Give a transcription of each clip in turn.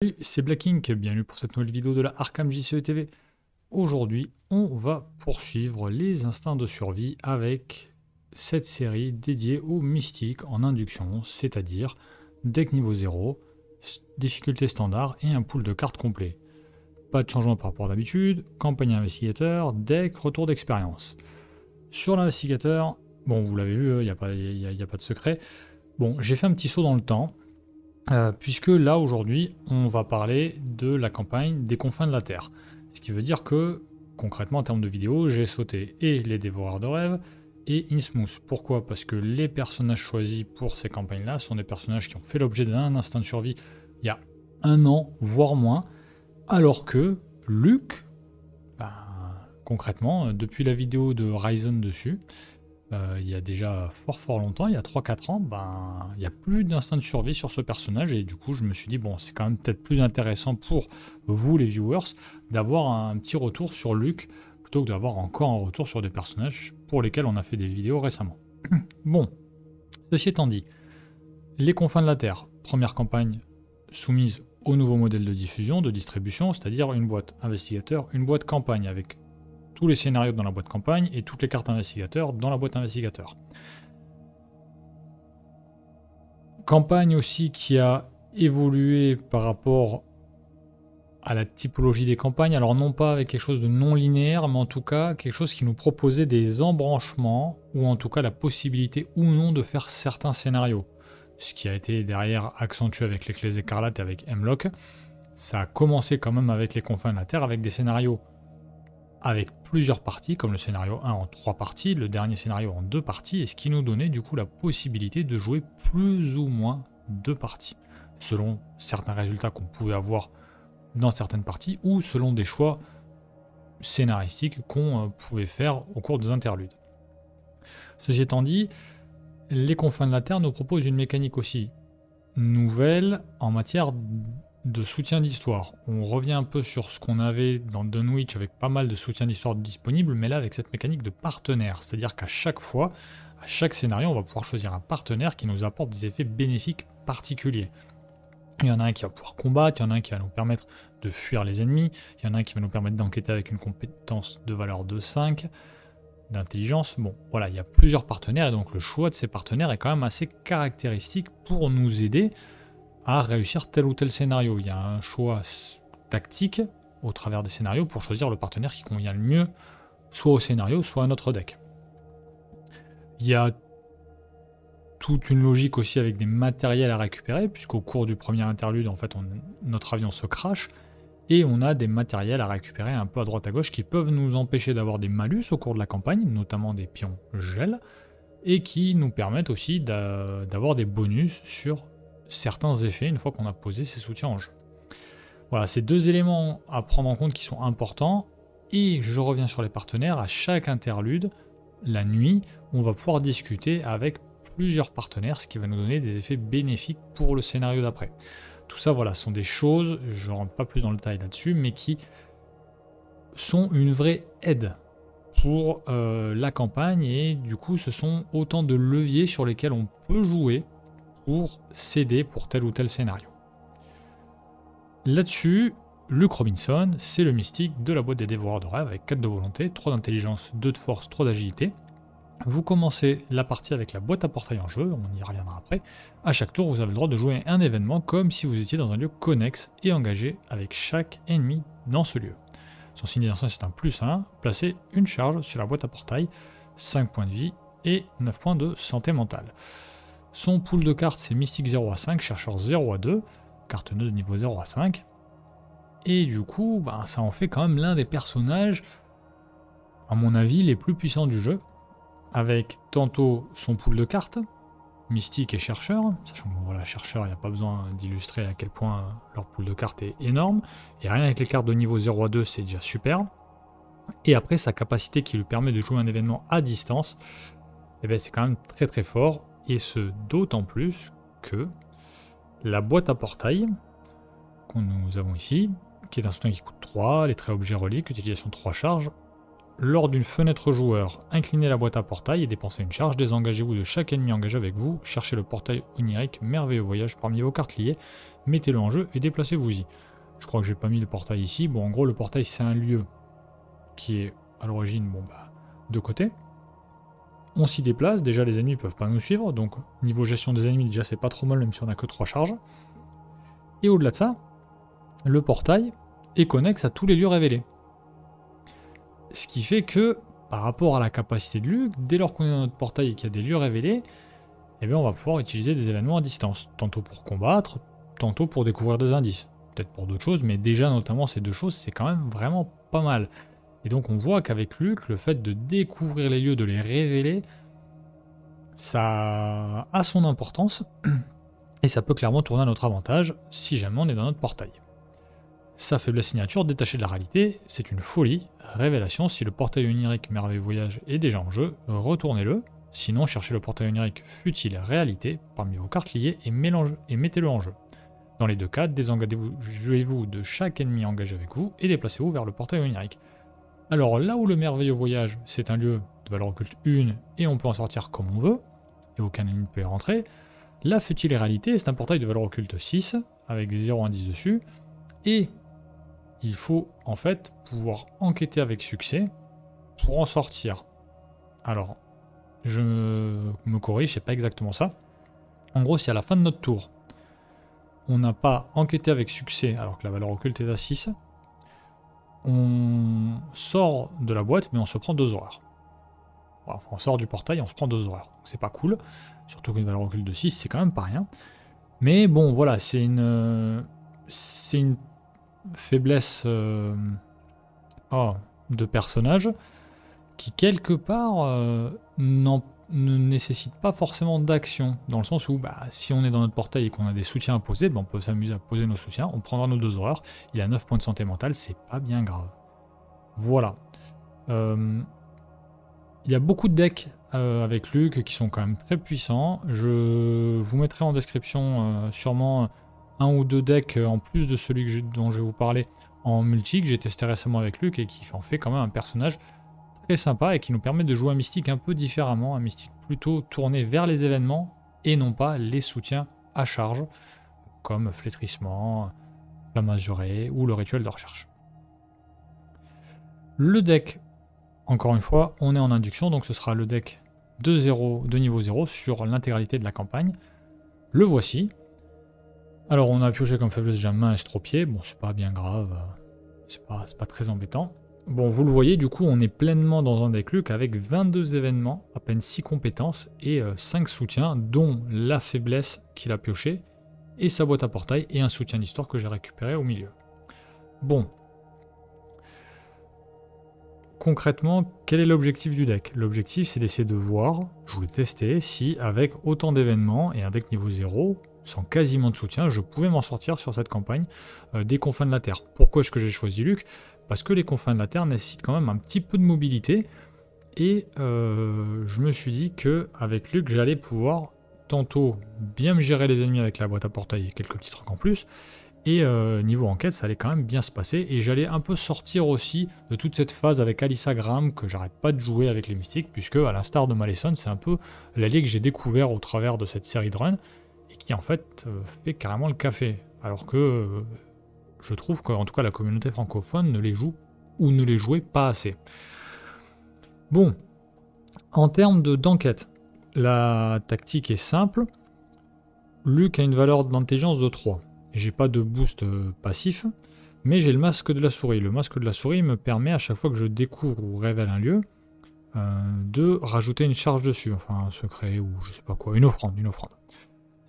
Salut, c'est Black Ink, bienvenue pour cette nouvelle vidéo de la Arkham JCE TV. Aujourd'hui, on va poursuivre les instincts de survie avec cette série dédiée aux mystiques en induction, c'est-à-dire deck niveau 0, difficulté standard et un pool de cartes complet. Pas de changement par rapport à d'habitude, campagne investigateur, deck, retour d'expérience. Sur l'investigateur, bon vous l'avez vu, il hein, n'y a, a, pas de secret. Bon, j'ai fait un petit saut dans le temps, euh, puisque là aujourd'hui on va parler de la campagne des confins de la Terre. Ce qui veut dire que concrètement en termes de vidéo, j'ai sauté et les dévoreurs de rêves et InSmooth Pourquoi Parce que les personnages choisis pour ces campagnes-là sont des personnages qui ont fait l'objet d'un instant de survie il y a un an, voire moins, alors que Luke, bah, concrètement, euh, depuis la vidéo de Ryzen dessus, euh, il y a déjà fort fort longtemps, il y a 3-4 ans, ben, il n'y a plus d'instinct de survie sur ce personnage et du coup je me suis dit bon c'est quand même peut-être plus intéressant pour vous les viewers d'avoir un petit retour sur luc plutôt que d'avoir encore un retour sur des personnages pour lesquels on a fait des vidéos récemment. bon, ceci étant dit, les confins de la Terre, première campagne soumise au nouveau modèle de diffusion, de distribution, c'est-à-dire une boîte investigateur, une boîte campagne avec tous les scénarios dans la boîte campagne et toutes les cartes investigateurs dans la boîte investigateur. Campagne aussi qui a évolué par rapport à la typologie des campagnes, alors non pas avec quelque chose de non linéaire, mais en tout cas quelque chose qui nous proposait des embranchements, ou en tout cas la possibilité ou non de faire certains scénarios. Ce qui a été derrière accentué avec les clés écarlates et avec M-Lock. Ça a commencé quand même avec les confins de la Terre, avec des scénarios avec plusieurs parties, comme le scénario 1 en 3 parties, le dernier scénario en 2 parties, et ce qui nous donnait du coup la possibilité de jouer plus ou moins deux parties, selon certains résultats qu'on pouvait avoir dans certaines parties, ou selon des choix scénaristiques qu'on euh, pouvait faire au cours des interludes. Ceci étant dit, les confins de la Terre nous proposent une mécanique aussi nouvelle en matière de soutien d'histoire. On revient un peu sur ce qu'on avait dans Dunwich avec pas mal de soutien d'histoire disponible, mais là avec cette mécanique de partenaire. C'est-à-dire qu'à chaque fois, à chaque scénario, on va pouvoir choisir un partenaire qui nous apporte des effets bénéfiques particuliers. Il y en a un qui va pouvoir combattre, il y en a un qui va nous permettre de fuir les ennemis, il y en a un qui va nous permettre d'enquêter avec une compétence de valeur de 5, d'intelligence. Bon, voilà, il y a plusieurs partenaires et donc le choix de ces partenaires est quand même assez caractéristique pour nous aider à réussir tel ou tel scénario. Il y a un choix tactique au travers des scénarios pour choisir le partenaire qui convient le mieux, soit au scénario, soit à notre deck. Il y a toute une logique aussi avec des matériels à récupérer, puisqu'au cours du premier interlude, en fait, notre avion se crache, et on a des matériels à récupérer un peu à droite à gauche qui peuvent nous empêcher d'avoir des malus au cours de la campagne, notamment des pions gel, et qui nous permettent aussi d'avoir des bonus sur certains effets une fois qu'on a posé ses soutiens en jeu. Voilà, ces deux éléments à prendre en compte qui sont importants. Et je reviens sur les partenaires. À chaque interlude, la nuit, on va pouvoir discuter avec plusieurs partenaires, ce qui va nous donner des effets bénéfiques pour le scénario d'après. Tout ça, voilà, sont des choses, je ne rentre pas plus dans le détail là-dessus, mais qui sont une vraie aide pour euh, la campagne. Et du coup, ce sont autant de leviers sur lesquels on peut jouer pour céder pour tel ou tel scénario. Là-dessus, Luke Robinson, c'est le mystique de la boîte des dévoreurs de rêve avec 4 de volonté, 3 d'intelligence, 2 de force, 3 d'agilité. Vous commencez la partie avec la boîte à portail en jeu, on y reviendra après. À chaque tour, vous avez le droit de jouer un événement comme si vous étiez dans un lieu connexe et engagé avec chaque ennemi dans ce lieu. Son signification c'est un plus 1, placez une charge sur la boîte à portail, 5 points de vie et 9 points de santé mentale. Son pool de cartes, c'est Mystique 0 à 5, Chercheur 0 à 2, carte nœud de niveau 0 à 5. Et du coup, bah, ça en fait quand même l'un des personnages, à mon avis, les plus puissants du jeu. Avec tantôt son pool de cartes, Mystique et Chercheur, sachant que voilà, Chercheur, il n'y a pas besoin d'illustrer à quel point leur pool de cartes est énorme. Et rien avec les cartes de niveau 0 à 2, c'est déjà super. Et après, sa capacité qui lui permet de jouer un événement à distance, eh ben, c'est quand même très très fort. Et ce d'autant plus que la boîte à portail que nous avons ici, qui est un soutien qui coûte 3, les traits objets reliques, utilisation 3 charges. Lors d'une fenêtre joueur, inclinez la boîte à portail et dépensez une charge. Désengagez-vous de chaque ennemi engagé avec vous. Cherchez le portail onirique, merveilleux voyage parmi vos cartes liées, Mettez-le en jeu et déplacez-vous-y. Je crois que j'ai pas mis le portail ici. Bon, en gros, le portail, c'est un lieu qui est à l'origine, bon, bah, de côté on s'y déplace, déjà les ennemis peuvent pas nous suivre, donc niveau gestion des ennemis déjà c'est pas trop mal même si on a que 3 charges. Et au-delà de ça, le portail est connexe à tous les lieux révélés. Ce qui fait que, par rapport à la capacité de Luc, dès lors qu'on est dans notre portail et qu'il y a des lieux révélés, eh bien on va pouvoir utiliser des événements à distance, tantôt pour combattre, tantôt pour découvrir des indices, peut-être pour d'autres choses, mais déjà notamment ces deux choses, c'est quand même vraiment pas mal. Et donc on voit qu'avec Luc, le fait de découvrir les lieux, de les révéler, ça a son importance et ça peut clairement tourner à notre avantage si jamais on est dans notre portail. Sa faible signature détachée de la réalité, c'est une folie, révélation, si le portail onirique Merveille Voyage est déjà en jeu, retournez-le, sinon cherchez le portail onirique Futile Réalité parmi vos cartes liées et, et mettez-le en jeu. Dans les deux cas, désengagez-vous de chaque ennemi engagé avec vous et déplacez-vous vers le portail onirique. Alors là où le merveilleux voyage, c'est un lieu de valeur occulte 1 et on peut en sortir comme on veut, et aucun ennemi ne peut y rentrer, la futile réalité, c'est un portail de valeur occulte 6 avec 0 indice dessus, et il faut en fait pouvoir enquêter avec succès pour en sortir. Alors, je me corrige, c'est pas exactement ça. En gros, si à la fin de notre tour, on n'a pas enquêté avec succès alors que la valeur occulte est à 6, on sort de la boîte, mais on se prend deux horreurs. on sort du portail, on se prend deux horreurs. C'est pas cool, surtout qu'une valeur recul de 6, c'est quand même pas rien. Mais bon, voilà, c'est une, c'est une faiblesse euh, oh, de personnage qui, quelque part, euh, n'en ne nécessite pas forcément d'action, dans le sens où bah, si on est dans notre portail et qu'on a des soutiens à poser, bah, on peut s'amuser à poser nos soutiens, on prendra nos deux horreurs, il a 9 points de santé mentale, c'est pas bien grave. Voilà. Euh, il y a beaucoup de decks euh, avec Luc qui sont quand même très puissants. Je vous mettrai en description euh, sûrement un ou deux decks en plus de celui dont je vais vous parler en multi que j'ai testé récemment avec Luc et qui en fait quand même un personnage sympa et qui nous permet de jouer un mystique un peu différemment, un mystique plutôt tourné vers les événements et non pas les soutiens à charge, comme flétrissement, la masurée ou le rituel de recherche. Le deck, encore une fois, on est en induction, donc ce sera le deck de, 0, de niveau 0 sur l'intégralité de la campagne. Le voici. Alors on a pioché comme faiblesse jamais main estropié, bon c'est pas bien grave, c'est pas très embêtant. Bon, vous le voyez, du coup, on est pleinement dans un deck, Luc, avec 22 événements, à peine 6 compétences et 5 euh, soutiens, dont la faiblesse qu'il a pioché, et sa boîte à portail, et un soutien d'histoire que j'ai récupéré au milieu. Bon. Concrètement, quel est l'objectif du deck L'objectif, c'est d'essayer de voir, je voulais tester, si avec autant d'événements et un deck niveau 0, sans quasiment de soutien, je pouvais m'en sortir sur cette campagne euh, des confins de la Terre. Pourquoi est-ce que j'ai choisi Luc parce que les confins de la Terre nécessitent quand même un petit peu de mobilité. Et euh, je me suis dit que avec Luc, j'allais pouvoir tantôt bien me gérer les ennemis avec la boîte à portail et quelques petits trucs en plus. Et euh, niveau enquête, ça allait quand même bien se passer. Et j'allais un peu sortir aussi de toute cette phase avec Alissa Graham que j'arrête pas de jouer avec les mystiques, puisque à l'instar de Malesson, c'est un peu l'allié que j'ai découvert au travers de cette série de run. et qui en fait euh, fait carrément le café. Alors que je trouve qu'en tout cas la communauté francophone ne les joue ou ne les jouait pas assez. Bon, en termes d'enquête, la tactique est simple. Luc a une valeur d'intelligence de 3. J'ai pas de boost euh, passif, mais j'ai le masque de la souris. Le masque de la souris me permet à chaque fois que je découvre ou révèle un lieu euh, de rajouter une charge dessus, enfin un secret ou je sais pas quoi, une offrande, une offrande.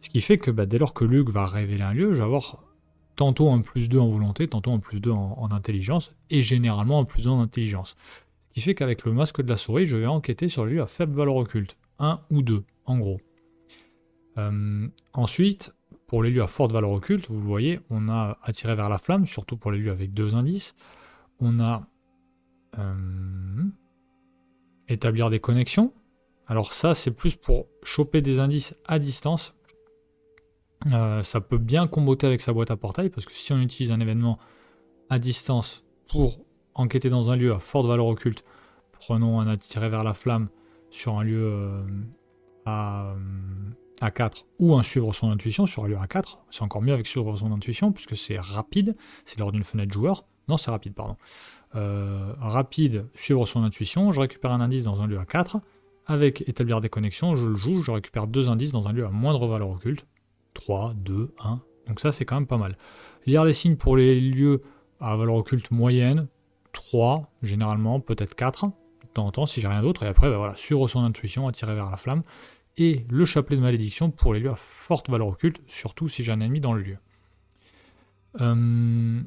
Ce qui fait que bah, dès lors que Luc va révéler un lieu, je vais avoir tantôt un plus 2 en volonté, tantôt un plus 2 en, intelligence, et généralement un plus 2 en intelligence. Ce qui fait qu'avec le masque de la souris, je vais enquêter sur les lieux à faible valeur occulte, Un ou deux, en gros. Euh, ensuite, pour les lieux à forte valeur occulte, vous le voyez, on a attiré vers la flamme, surtout pour les lieux avec deux indices. On a euh, établir des connexions. Alors ça, c'est plus pour choper des indices à distance euh, ça peut bien comboter avec sa boîte à portail, parce que si on utilise un événement à distance pour enquêter dans un lieu à forte valeur occulte, prenons un attiré vers la flamme sur un lieu euh, à, 4 euh, ou un suivre son intuition sur un lieu à 4, c'est encore mieux avec suivre son intuition, puisque c'est rapide, c'est lors d'une fenêtre joueur, non c'est rapide pardon, rapide, suivre son intuition, je récupère un indice dans un lieu à 4, avec établir des connexions, je le joue, je récupère deux indices dans un lieu à moindre valeur occulte, 3, 2, 1. Donc ça, c'est quand même pas mal. Lire les signes pour les lieux à valeur occulte moyenne, 3 généralement, peut-être 4, de temps en temps si j'ai rien d'autre. Et après, ben voilà, suivre son intuition, attirer vers la flamme. Et le chapelet de malédiction pour les lieux à forte valeur occulte, surtout si j'ai un ennemi dans le lieu. Euh,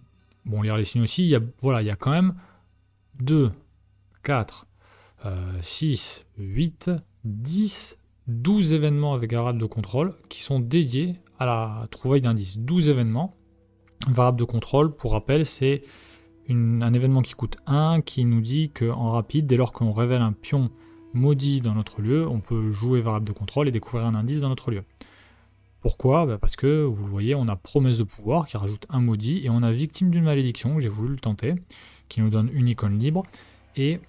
bon, lire les signes aussi, il y a, voilà, il y a quand même 2, 4, 6, 8, 10, 12 événements avec variable de contrôle qui sont dédiés à la trouvaille d'indices. 12 événements. Variable de contrôle, pour rappel, c'est un événement qui coûte 1, qui nous dit qu'en rapide, dès lors qu'on révèle un pion maudit dans notre lieu, on peut jouer variable de contrôle et découvrir un indice dans notre lieu. Pourquoi bah, Parce que, vous le voyez, on a promesse de pouvoir qui rajoute un maudit, et on a victime d'une malédiction, j'ai voulu le tenter, qui nous donne une icône libre, et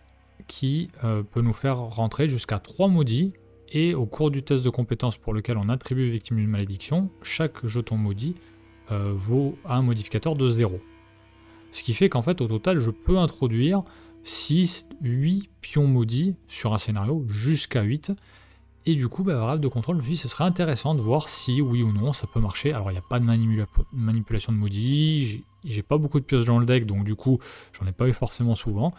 qui euh, peut nous faire rentrer jusqu'à 3 maudits et au cours du test de compétence pour lequel on attribue victime d'une malédiction, chaque jeton maudit euh, vaut un modificateur de 0. Ce qui fait qu'en fait, au total, je peux introduire 6, 8 pions maudits sur un scénario jusqu'à 8. Et du coup, bah, variable de contrôle, je me suis dit, ce serait intéressant de voir si oui ou non ça peut marcher. Alors, il n'y a pas de manipulation de maudits, j'ai pas beaucoup de pièces dans le deck, donc du coup, j'en ai pas eu forcément souvent.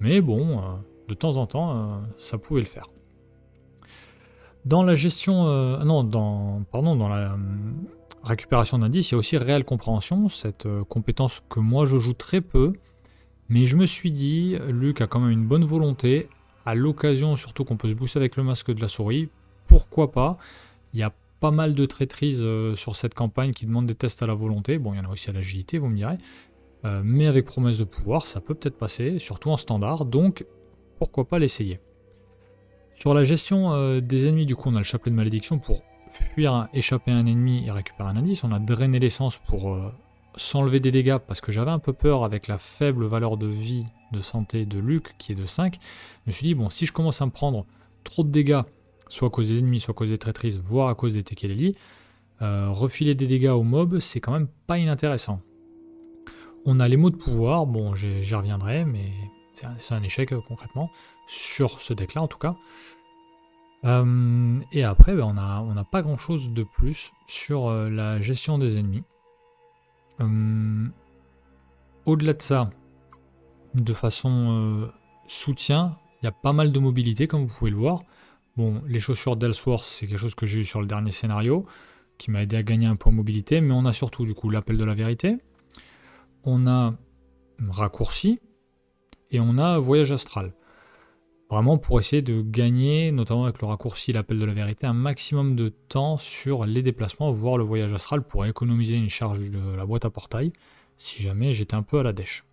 Mais bon, euh, de temps en temps, euh, ça pouvait le faire. Dans la gestion, euh, non, dans, pardon, dans la euh, récupération d'indices, il y a aussi réelle compréhension, cette euh, compétence que moi je joue très peu, mais je me suis dit, Luc a quand même une bonne volonté, à l'occasion surtout qu'on peut se booster avec le masque de la souris, pourquoi pas Il y a pas mal de traîtrises sur cette campagne qui demandent des tests à la volonté, bon il y en a aussi à l'agilité, vous me direz, mais avec promesse de pouvoir, ça peut peut-être passer, surtout en standard, donc pourquoi pas l'essayer sur la gestion euh, des ennemis, du coup, on a le chapelet de malédiction pour fuir, échapper à un ennemi et récupérer un indice. On a drainé l'essence pour euh, s'enlever des dégâts parce que j'avais un peu peur avec la faible valeur de vie, de santé de Luc qui est de 5. Je me suis dit, bon, si je commence à me prendre trop de dégâts, soit à cause des ennemis, soit à cause des traîtrises, voire à cause des Tekeleli, euh, refiler des dégâts aux mobs, c'est quand même pas inintéressant. On a les mots de pouvoir, bon j'y reviendrai, mais c'est un, échec euh, concrètement, sur ce deck-là en tout cas. Euh, et après, ben, on n'a pas grand-chose de plus sur euh, la gestion des ennemis. Au-delà de ça, de façon soutien, il y a pas mal de mobilité comme vous pouvez le voir. Bon, les chaussures d'Elsworth, c'est quelque chose que j'ai eu sur le dernier scénario, qui m'a aidé à gagner un point mobilité, mais on a surtout du coup l'appel de la vérité. On a raccourci, et on a Voyage astral. Vraiment pour essayer de gagner, notamment avec le raccourci l'appel de la vérité, un maximum de temps sur les déplacements, voire le voyage astral pour économiser une charge de la boîte à portail, si jamais j'étais un peu à la dèche.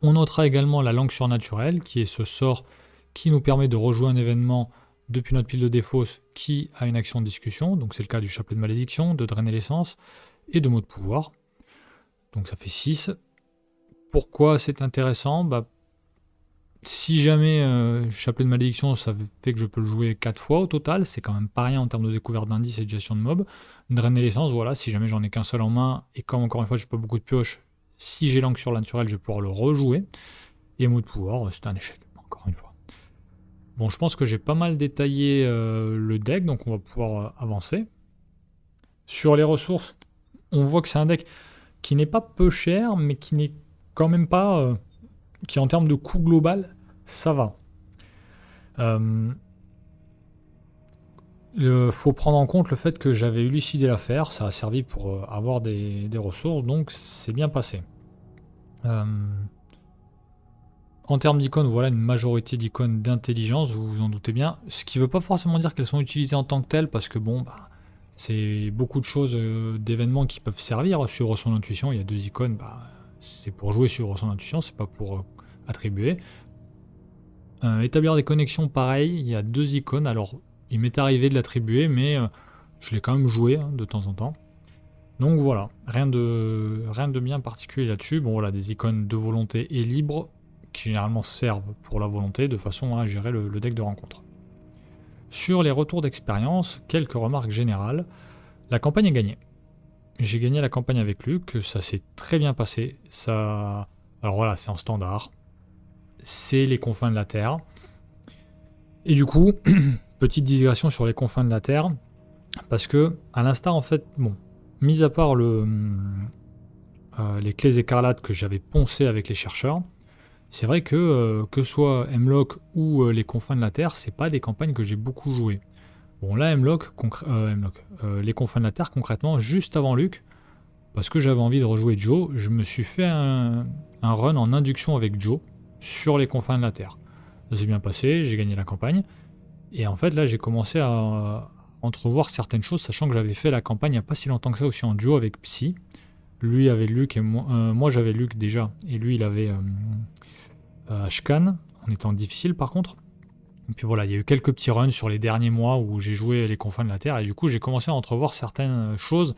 On notera également la langue surnaturelle, qui est ce sort qui nous permet de rejouer un événement depuis notre pile de défauts qui a une action de discussion, donc c'est le cas du chapelet de malédiction, de drainer l'essence et de mots de pouvoir. Donc ça fait 6 pourquoi c'est intéressant bah, Si jamais euh, Chapelet de Malédiction, ça fait que je peux le jouer 4 fois au total, c'est quand même pas rien en termes de découverte d'indices et de gestion de mob. Drainer l'essence, voilà, si jamais j'en ai qu'un seul en main, et comme encore une fois j'ai pas beaucoup de pioches, si j'ai l'angle sur naturel, je vais pouvoir le rejouer. Et mot de pouvoir, euh, c'est un échec, encore une fois. Bon, je pense que j'ai pas mal détaillé euh, le deck, donc on va pouvoir euh, avancer. Sur les ressources, on voit que c'est un deck qui n'est pas peu cher, mais qui n'est quand même pas, euh, qui en termes de coût global, ça va. Il euh, faut prendre en compte le fait que j'avais élucidé l'affaire, ça a servi pour euh, avoir des, ressources, donc c'est bien passé. en termes d'icônes, voilà une majorité d'icônes d'intelligence, vous vous en doutez bien, ce qui ne veut pas forcément dire qu'elles sont utilisées en tant que telles, parce que bon, bah, c'est beaucoup de choses, d'événements qui peuvent servir. sur son intuition, il y a deux icônes, bah, c'est pour jouer sur son intuition, c'est pas pour euh, attribuer. Euh, établir des connexions, pareil, il y a deux icônes. Alors, il m'est arrivé de l'attribuer, mais euh, je l'ai quand même joué hein, de temps en temps. Donc voilà, rien de, rien de bien particulier là-dessus. Bon voilà, des icônes de volonté et libre qui généralement servent pour la volonté de façon à gérer le deck de rencontre. Sur les retours d'expérience, quelques remarques générales. La campagne est gagnée j'ai gagné la campagne avec Luc, ça s'est très bien passé. Ça, alors voilà, c'est en standard. C'est les confins de la Terre. Et du coup, petite digression sur les confins de la Terre, parce que à l'instar en fait, bon, mis à part euh, les clés écarlates que j'avais poncées avec les chercheurs, c'est vrai que euh, que que soit MLOC ou euh, les confins de la Terre, c'est pas des campagnes que j'ai beaucoup jouées. Bon, là, Mlock, euh, euh, les confins de la Terre, concrètement, juste avant Luc, parce que j'avais envie de rejouer Joe, je me suis fait un, run en induction avec Joe sur les confins de la Terre. Ça s'est bien passé, j'ai gagné la campagne. Et en fait, là, j'ai commencé à entrevoir certaines choses, sachant que j'avais fait la campagne il n'y a pas si longtemps que ça aussi en duo avec Psy. Lui avait Luc et moi, euh, j'avais Luc déjà, et lui il avait Ashkan, en étant difficile par contre. Et puis voilà, il y a eu quelques petits runs sur les derniers mois où j'ai joué les confins de la Terre, et du coup j'ai commencé à entrevoir certaines choses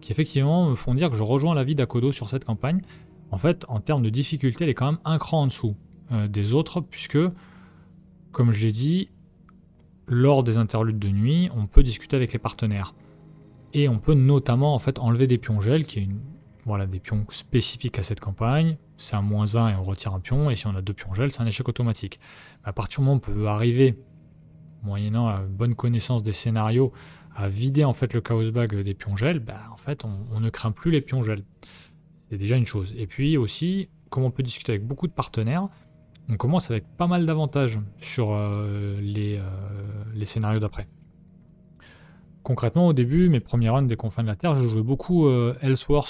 qui effectivement me font dire que je rejoins la vie d'Akodo sur cette campagne. En fait, en termes de difficulté, elle est quand même un cran en dessous euh, des autres, puisque, comme je l'ai dit, lors des interludes de nuit, on peut discuter avec les partenaires. Et on peut notamment en fait enlever des pions qui est une, voilà, des pions spécifiques à cette campagne, c'est un moins 1 et on retire un pion, et si on a deux pions gel, c'est un échec automatique. À partir du moment où on peut arriver, moyennant la bonne connaissance des scénarios, à vider en fait le chaos bag des pions gel, bah, en fait on, ne craint plus les pions gel. C'est déjà une chose. Et puis aussi, comme on peut discuter avec beaucoup de partenaires, on commence avec pas mal d'avantages sur euh, euh, les scénarios d'après concrètement, au début, mes premiers runs des confins de la Terre, je jouais beaucoup euh,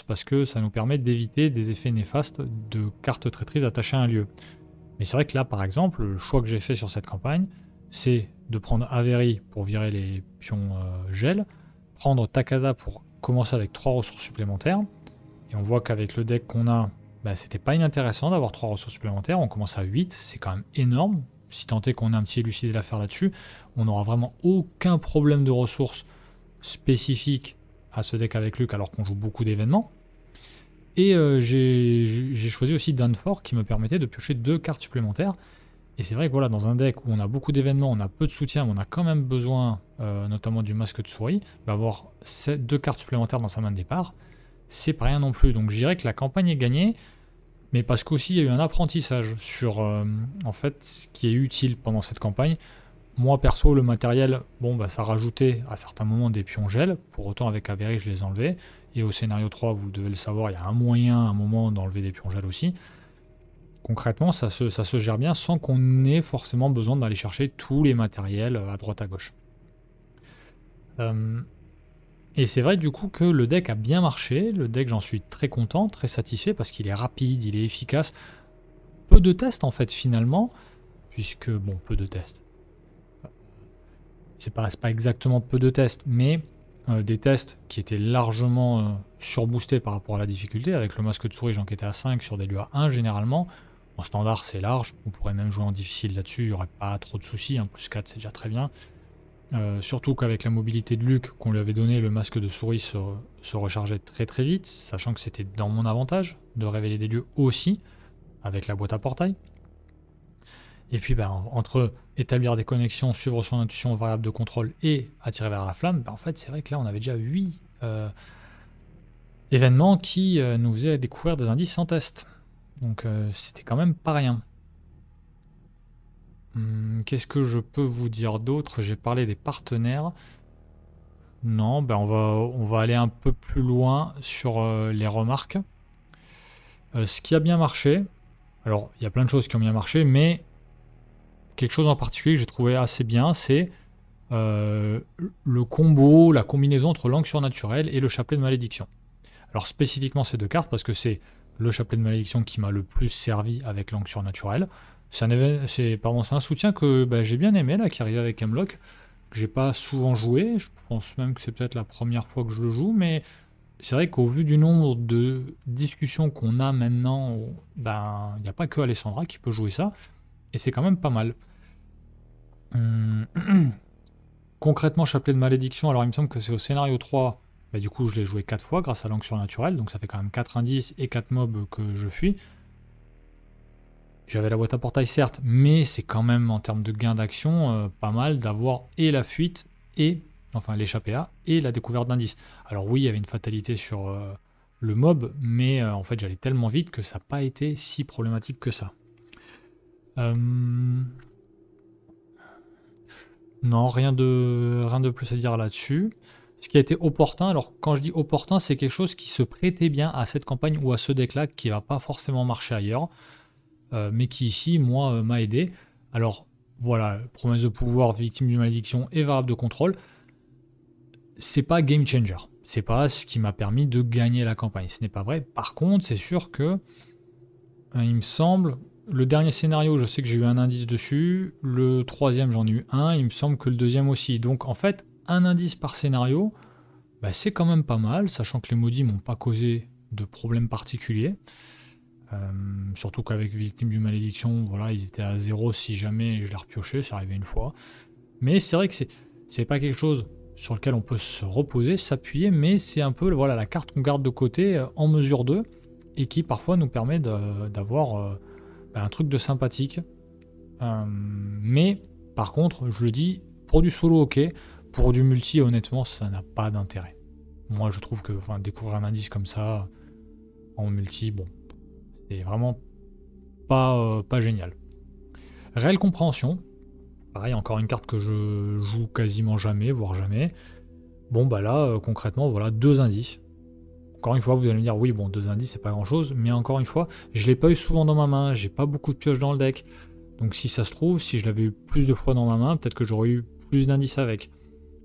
parce que ça nous permet d'éviter des effets néfastes de cartes traîtrises attachées à un lieu. Mais c'est vrai que là, par exemple, le choix que j'ai fait sur cette campagne, c'est de prendre Avery pour virer les pions euh, gel, prendre Takada pour commencer avec 3 ressources supplémentaires. Et on voit qu'avec le deck qu'on a, bah, c'était pas inintéressant d'avoir 3 ressources supplémentaires. On commence à 8, c'est quand même énorme. Si tant est qu'on a un petit élucidé l'affaire là-dessus, on n'aura vraiment aucun problème de ressources spécifique à ce deck avec Luc alors qu'on joue beaucoup d'événements. Et euh, j'ai choisi aussi Danforth qui me permettait de piocher deux cartes supplémentaires. Et c'est vrai que voilà, dans un deck où on a beaucoup d'événements, on a peu de soutien, on a quand même besoin, euh, notamment du masque de souris, d'avoir bah, deux cartes supplémentaires dans sa main de départ, c'est pas rien non plus. Donc je dirais que la campagne est gagnée, mais parce qu'aussi il y a eu un apprentissage sur euh, en fait ce qui est utile pendant cette campagne. Moi perso, le matériel, bon, bah, ça rajoutait à certains moments des pions gel. Pour autant, avec Avery, je les enlevais. Et au scénario 3, vous devez le savoir, il y a un moyen, un moment d'enlever des pions gel aussi. Concrètement, ça se, ça se gère bien sans qu'on ait forcément besoin d'aller chercher tous les matériels euh, à droite à gauche. Euh, et c'est vrai du coup que le deck a bien marché. Le deck, j'en suis très content, très satisfait parce qu'il est rapide, il est efficace. Peu de tests en fait finalement, puisque bon, peu de tests c'est pas, pas exactement peu de tests, mais euh, des tests qui étaient largement euh, surboostés par rapport à la difficulté. Avec le masque de souris, j'enquêtais à 5 sur des lieux à 1 généralement. En standard, c'est large. On pourrait même jouer en difficile là-dessus. Il n'y aurait pas trop de soucis. en Plus 4, c'est déjà très bien. Euh, surtout qu'avec la mobilité de Luc qu'on lui avait donné, le masque de souris se rechargeait très très vite, sachant que c'était dans mon avantage de révéler des lieux aussi avec la boîte à portail. Et puis, ben, entre établir des connexions, suivre son intuition variable de contrôle et attirer vers la flamme, bah, en fait, c'est vrai que là, on avait déjà huit euh, événements qui euh, nous faisaient découvrir des indices sans test. Donc, euh, c'était quand même pas rien. Hum, qu'est-ce que je peux vous dire d'autre J'ai parlé des partenaires. Non, ben on, va, on va aller un peu plus loin sur les remarques. ce qui a bien marché, alors il y a plein de choses qui ont bien marché, mais quelque chose en particulier que j'ai trouvé assez bien, c'est euh, le combo, la combinaison entre langue surnaturelle et le chapelet de malédiction. Alors spécifiquement ces deux cartes parce que c'est le chapelet de malédiction qui m'a le plus servi avec langue surnaturelle. C'est un, un soutien que bah, j'ai bien aimé là, qui arrivait avec Hemlock, que j'ai pas souvent joué. Je pense même que c'est peut-être la première fois que je le joue, mais c'est vrai qu'au vu du nombre de discussions qu'on a maintenant, ben il n'y a pas que Alessandra qui peut jouer ça, et c'est quand même pas mal. Hmm. concrètement, chapelet de malédiction, alors il me semble que c'est au scénario 3. Bah, du coup, je l'ai joué 4 fois grâce à l'anxion naturelle donc ça fait quand même 4 indices et 4 mobs que je fuis. J'avais la boîte à portail, certes, mais c'est quand même en termes de gain d'action euh, pas mal d'avoir et la fuite et, enfin, l'échappée à et la découverte d'indices. Alors, oui, il y avait une fatalité sur euh, le mob, mais euh, en fait, j'allais tellement vite que ça n'a pas été si problématique que ça. Non, rien de, rien de plus à dire là-dessus. Ce qui a été opportun, alors quand je dis opportun, c'est quelque chose qui se prêtait bien à cette campagne ou à ce deck-là, qui va pas forcément marcher ailleurs, euh, mais qui ici, moi, euh, m'a aidé. Alors voilà, promesse de pouvoir, victime d'une malédiction et variable de contrôle, c'est pas game changer. C'est pas ce qui m'a permis de gagner la campagne. Ce n'est pas vrai. Par contre, c'est sûr que, euh, il me semble, le dernier scénario, je sais que j'ai eu un indice dessus. Le troisième, j'en ai eu un. Il me semble que le deuxième aussi. Donc en fait, un indice par scénario, bah, c'est quand même pas mal, sachant que les maudits m'ont pas causé de problème particulier. Euh, surtout qu'avec Victime du Malédiction, voilà, ils étaient à zéro si jamais je les repiochais, c'est arrivé une fois. Mais c'est vrai que c'est, c'est pas quelque chose sur lequel on peut se reposer, s'appuyer, mais c'est un peu voilà, la carte qu'on garde de côté euh, en mesure 2 et qui parfois nous permet d'avoir euh, un truc de sympathique. Euh, mais par contre, je le dis, pour du solo, ok. Pour du multi, honnêtement, ça n'a pas d'intérêt. Moi, je trouve que enfin, découvrir un indice comme ça, en multi, bon, c'est vraiment pas, euh, pas génial. Réelle compréhension. Pareil, encore une carte que je joue quasiment jamais, voire jamais. Bon, bah là, euh, concrètement, voilà, deux indices. Encore une fois, vous allez me dire, oui, bon, deux indices, c'est pas grand chose, mais encore une fois, je l'ai pas eu souvent dans ma main, j'ai pas beaucoup de pioches dans le deck. Donc si ça se trouve, si je l'avais eu plus de fois dans ma main, peut-être que j'aurais eu plus d'indices avec.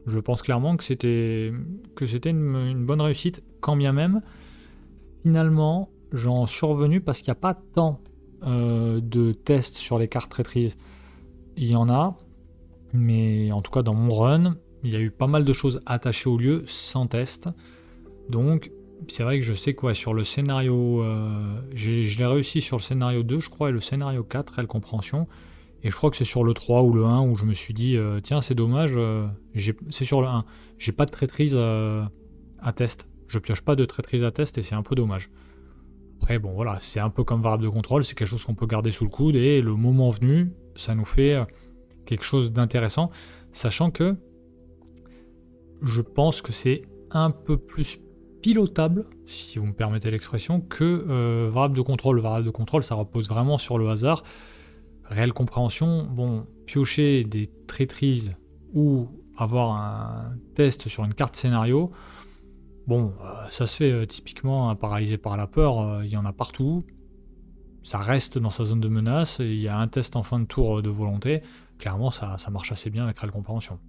Je pense clairement que c'était que c'était une, bonne réussite, quand bien même, finalement, j'en suis revenu parce qu'il n'y a pas tant euh, de tests sur les cartes traîtrises. Il y en a, mais en tout cas dans mon run, il y a eu pas mal de choses attachées au lieu sans test. Donc c'est vrai que je sais quoi, sur le scénario, euh, je l'ai réussi sur le scénario 2, je crois, et le scénario 4, elle compréhension. Et je crois que c'est sur le 3 ou le 1 où je me suis dit, euh, tiens, c'est dommage, euh, c'est sur le 1. J'ai pas de traîtrise à test. Je pioche pas de traîtrise à test et c'est un peu dommage. Après, bon, voilà, c'est un peu comme variable de contrôle, c'est quelque chose qu'on peut garder sous le coude et le moment venu, ça nous fait quelque chose d'intéressant. Sachant que je pense que c'est un peu plus pilotable, si vous me permettez l'expression, que euh, variable de contrôle. Variable de contrôle, ça repose vraiment sur le hasard. Réelle compréhension, bon, piocher des traîtrises ou avoir un test sur une carte scénario, bon, euh, ça se fait euh, typiquement hein, paralysé par la peur, il y en a partout. Ça reste dans sa zone de menace, il y a un test en fin de tour de volonté. Clairement, ça, ça marche assez bien avec réelle compréhension.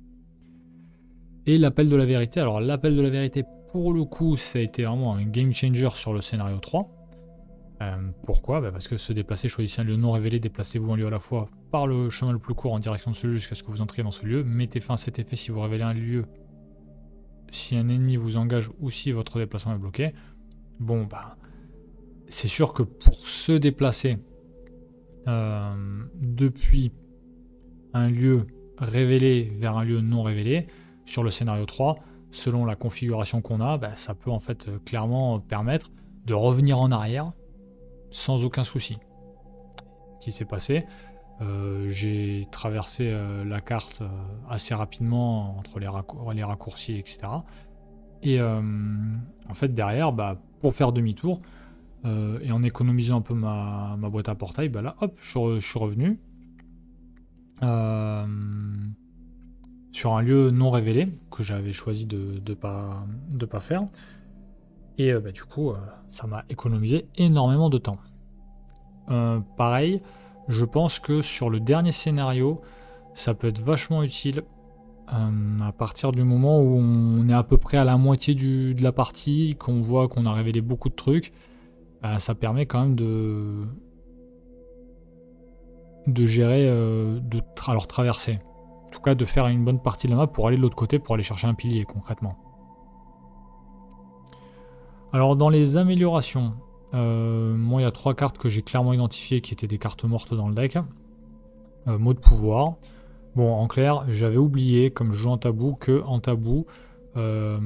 Et l'appel de la vérité. Alors, l'appel de la vérité, pour le coup, ça a été vraiment un game changer sur le scénario 3. Euh, pourquoi bah, Parce que se déplacer, choisissez un lieu non révélé, déplacez-vous un lieu à la fois par le chemin le plus court en direction de ce lieu jusqu'à ce que vous entriez dans ce lieu. Mettez fin à cet effet si vous révélez un lieu, si un ennemi vous engage ou si votre déplacement est bloqué. Bon, ben c'est sûr que pour se déplacer euh, depuis un lieu révélé vers un lieu non révélé, sur le scénario 3, selon la configuration qu'on a, bah, ça peut en fait euh, clairement permettre de revenir en arrière sans aucun souci. Qui s'est passé euh, J'ai traversé euh, la carte assez rapidement entre les, raccourcis, etc. Et en fait, derrière, bah, pour faire demi-tour et en économisant un peu ma, boîte à portail, bah, là, hop, je, suis revenu. Euh, sur un lieu non révélé que j'avais choisi de ne pas, de pas faire. Et euh, bah, du coup, euh, ça m'a économisé énormément de temps. Euh, pareil, je pense que sur le dernier scénario, ça peut être vachement utile à partir du moment où on est à peu près à la moitié du, de la partie, qu'on voit qu'on a révélé beaucoup de trucs. Bah, ça permet quand même de, de gérer, de traverser tout cas de faire une bonne partie de la map pour aller de l'autre côté pour aller chercher un pilier concrètement. Alors dans les améliorations, euh, moi il y a trois cartes que j'ai clairement identifiées qui étaient des cartes mortes dans le deck. Euh, mot de pouvoir. Bon en clair j'avais oublié comme je joue en tabou que en tabou euh,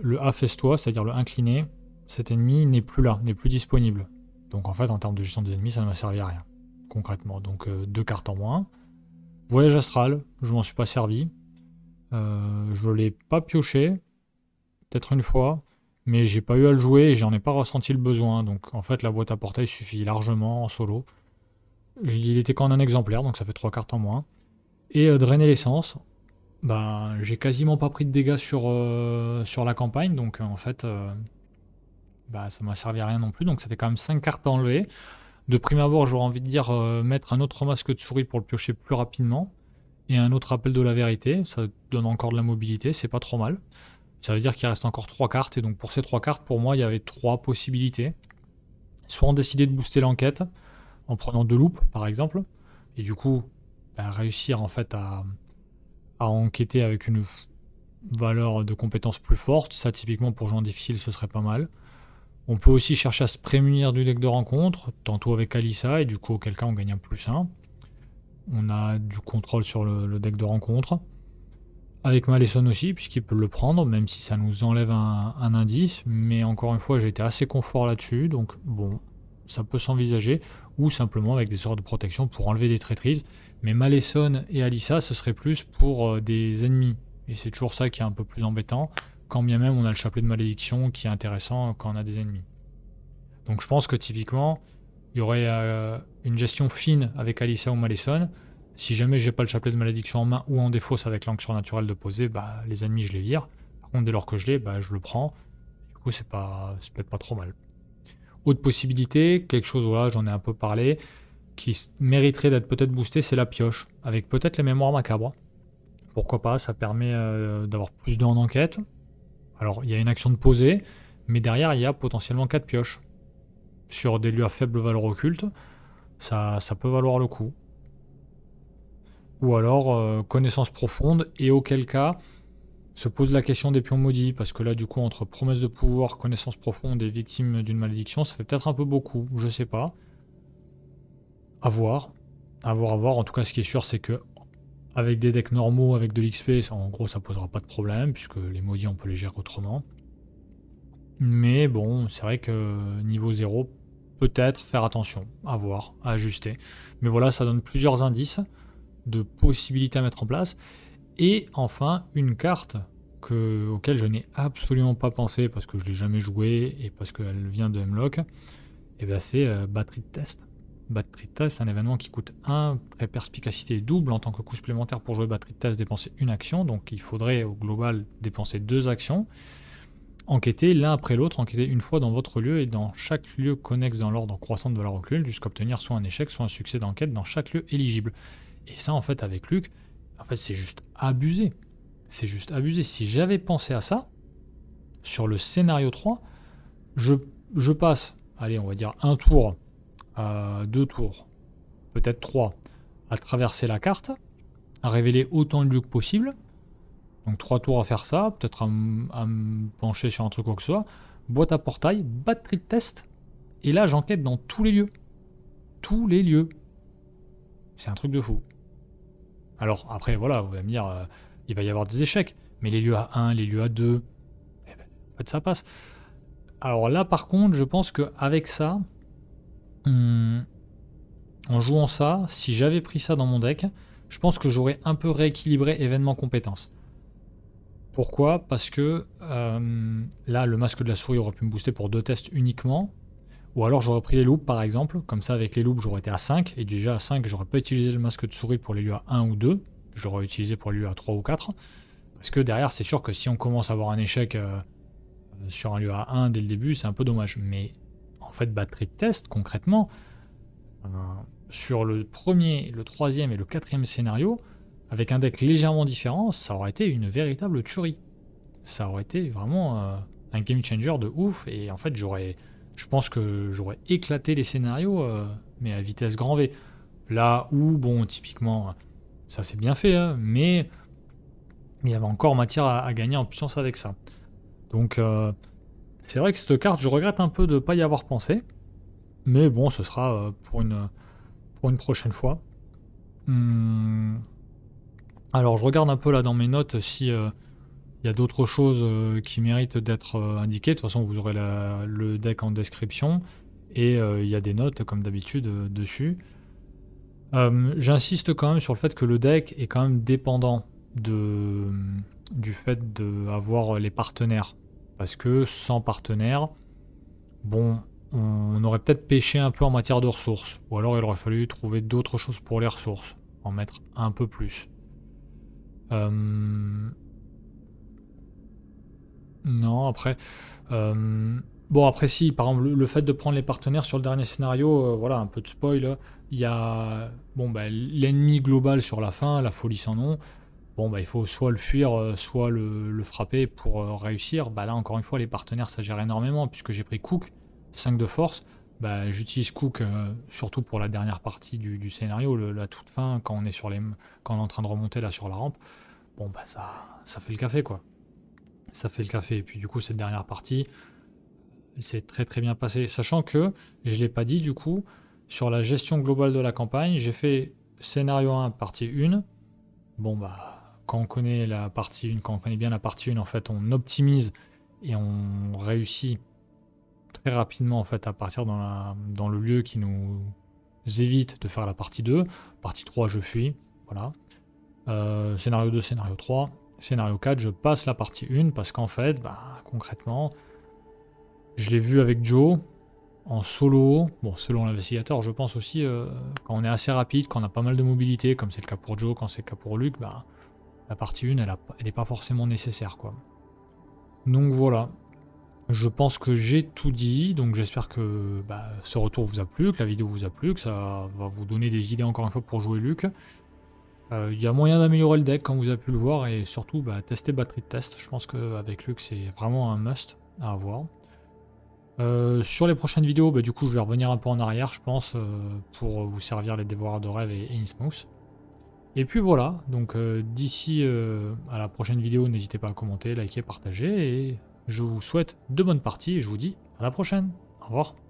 le A toi cest c'est-à-dire le incliné, cet ennemi n'est plus là, n'est plus disponible. Donc en fait en termes de gestion des ennemis ça ne m'a servi à rien concrètement. Donc deux cartes en moins. Voyage astral, je m'en suis pas servi. Euh, je l'ai pas pioché, peut-être une fois, mais j'ai pas eu à le jouer et j'en ai pas ressenti le besoin. Donc en fait, la boîte à portail suffit largement en solo. Il était qu'en un exemplaire, donc ça fait trois cartes en moins. Et euh, drainer l'essence, ben j'ai quasiment pas pris de dégâts sur, euh, sur la campagne, donc en fait, ben, ça m'a servi à rien non plus. Donc c'était quand même cinq cartes à enlever de prime abord, j'aurais envie de dire euh, mettre un autre masque de souris pour le piocher plus rapidement et un autre appel de la vérité. Ça donne encore de la mobilité, c'est pas trop mal. Ça veut dire qu'il reste encore trois cartes et donc pour ces trois cartes, pour moi, il y avait trois possibilités. Soit on décidait de booster l'enquête en prenant deux loupes par exemple et du coup ben, réussir en fait à, à enquêter avec une valeur de compétence plus forte. Ça typiquement pour gens difficile, ce serait pas mal. On peut aussi chercher à se prémunir du deck de rencontre, tantôt avec Alissa, et du coup, auquel cas on gagne un plus 1. On a du contrôle sur le, deck de rencontre. Avec Malesson aussi, puisqu'il peut le prendre, même si ça nous enlève un, indice. Mais encore une fois, j'ai été assez confort là-dessus, donc bon, ça peut s'envisager. Ou simplement avec des sorts de protection pour enlever des traîtrises. Mais Malesson et Alissa, ce serait plus pour euh, des ennemis. Et c'est toujours ça qui est un peu plus embêtant quand bien même on a le chapelet de malédiction qui est intéressant quand on a des ennemis. Donc je pense que typiquement, il y aurait euh, une gestion fine avec Alissa ou Malison. Si jamais j'ai pas le chapelet de malédiction en main ou en défausse avec l'angle naturelle de poser, bah, les ennemis je les vire. Par contre, dès lors que je l'ai, bah, je le prends. Du coup, c'est pas, peut-être pas trop mal. Autre possibilité, quelque chose, voilà, j'en ai un peu parlé, qui mériterait d'être peut-être boosté, c'est la pioche, avec peut-être les mémoires macabres. Pourquoi pas, ça permet euh, d'avoir plus en enquête, alors, il y a une action de poser, mais derrière, il y a potentiellement 4 pioches. Sur des lieux à faible valeur occulte, ça, peut valoir le coup. Ou alors, euh, connaissance profonde, et auquel cas, se pose la question des pions maudits, parce que là, du coup, entre promesse de pouvoir, connaissance profonde et victime d'une malédiction, ça fait peut-être un peu beaucoup, je sais pas. À voir. À voir, à voir. En tout cas, ce qui est sûr, c'est que avec des decks normaux, avec de l'XP, en gros, ça posera pas de problème, puisque les maudits, on peut les gérer autrement. Mais bon, c'est vrai que niveau 0, peut-être faire attention, à voir, à ajuster. Mais voilà, ça donne plusieurs indices de possibilités à mettre en place. Et enfin, une carte auquel je n'ai absolument pas pensé parce que je ne l'ai jamais jouée et parce qu'elle vient de Hemlock, et eh ben, c'est euh, batterie de test. Batterie de test, c'est un événement qui coûte 1, et perspicacité double en tant que coût supplémentaire pour jouer batterie de test, dépenser une action, donc il faudrait au global dépenser deux actions. Enquêter l'un après l'autre, enquêter une fois dans votre lieu et dans chaque lieu connexe dans l'ordre croissant de la recul, jusqu'à obtenir soit un échec, soit un succès d'enquête dans chaque lieu éligible. Et ça en fait avec Luc, en fait c'est juste abusé. C'est juste abusé. Si j'avais pensé à ça, sur le scénario 3, je, je passe, allez on va dire un tour 2 deux tours, peut-être trois, à traverser la carte, à révéler autant de lieux que possible. Donc trois tours à faire ça, peut-être à, me pencher sur un truc quoi que ce soit. Boîte à portail, batterie de test. Et là, j'enquête dans tous les lieux. Tous les lieux. C'est un truc de fou. Alors après, voilà, vous allez me dire, euh, il va y avoir des échecs. Mais les lieux à 1, les lieux à 2, eh ben, ça passe. Alors là, par contre, je pense qu'avec ça, Hmm. en jouant ça, si j'avais pris ça dans mon deck, je pense que j'aurais un peu rééquilibré événement compétence. Pourquoi Parce que euh, là, le masque de la souris aurait pu me booster pour deux tests uniquement. Ou alors j'aurais pris les loupes par exemple. Comme ça, avec les loupes, j'aurais été à 5. Et déjà à 5, j'aurais pas utilisé le masque de souris pour les lieux à 1 ou 2. J'aurais utilisé pour les lieux à 3 ou 4. Parce que derrière, c'est sûr que si on commence à avoir un échec euh, sur un lieu à 1 dès le début, c'est un peu dommage. Mais en fait, batterie de test, concrètement, euh, sur le premier, le troisième et le quatrième scénario, avec un deck légèrement différent, ça aurait été une véritable tuerie. Ça aurait été vraiment euh, un game changer de ouf. Et en fait, j'aurais, je pense que j'aurais éclaté les scénarios, euh, mais à vitesse grand V. Là où, bon, typiquement, ça s'est bien fait, hein, mais il y avait encore matière à, gagner en puissance avec ça. Donc, c'est vrai que cette carte, je regrette un peu de ne pas y avoir pensé. Mais bon, ce sera euh, pour une, pour une prochaine fois. Hmm. Alors, je regarde un peu là dans mes notes si il euh, y a d'autres choses euh, qui méritent d'être indiquées. De toute façon, vous aurez le deck en description et il y a des notes comme d'habitude dessus. J'insiste quand même sur le fait que le deck est quand même dépendant de, du fait d'avoir les partenaires. Parce que sans partenaire, bon, on aurait peut-être pêché un peu en matière de ressources. Ou alors il aurait fallu trouver d'autres choses pour les ressources. En mettre un peu plus. Euh, non, après... Euh, bon, après si, par exemple, le fait de prendre les partenaires sur le dernier scénario, euh, voilà, un peu de spoil, il y a bon, ben, l'ennemi global sur la fin, la folie sans nom, bon, bah, il faut soit le fuir, euh, soit le, frapper pour euh, réussir. Bah, là, encore une fois, les partenaires, ça gère énormément, puisque j'ai pris Cook, 5 de force. Bah, J'utilise Cook euh, surtout pour la dernière partie du, scénario, la toute fin, quand on, est sur les, quand on est en train de remonter là sur la rampe. Bon, bah, ça, ça fait le café, quoi. Ça fait le café. Et puis, du coup, cette dernière partie, c'est très très bien passé. Sachant que, je ne l'ai pas dit du coup, sur la gestion globale de la campagne, j'ai fait scénario 1, partie 1. Bon bah, quand on connaît la partie 1, quand on connaît bien la partie 1, en fait, on optimise et on réussit très rapidement en fait à partir dans, la, dans le lieu qui nous évite de faire la partie 2. Partie 3, je fuis, voilà. Euh, scénario 2, scénario 3. Scénario 4, je passe la partie 1 parce qu'en fait, bah, concrètement, je l'ai vu avec Joe en solo. Bon, selon l'investigateur, je pense aussi, euh, quand on est assez rapide, quand on a pas mal de mobilité, comme c'est le cas pour Joe, quand c'est le cas pour Luc, bah, la partie 1, elle n'est pas forcément nécessaire. quoi. Donc voilà, je pense que j'ai tout dit, donc j'espère que bah, ce retour vous a plu, que la vidéo vous a plu, que ça va vous donner des idées encore une fois pour jouer Luc. Euh, il y a moyen d'améliorer le deck comme vous avez pu le voir et surtout bah, tester batterie de test. Je pense qu'avec Luc c'est vraiment un must à avoir. Euh, sur les prochaines vidéos, bah, du coup, je vais revenir un peu en arrière, je pense, euh, pour vous servir les dévoirs de rêve et, et et puis voilà, donc euh, d'ici euh, à la prochaine vidéo, n'hésitez pas à commenter, liker, partager, et je vous souhaite de bonnes parties, et je vous dis à la prochaine. Au revoir.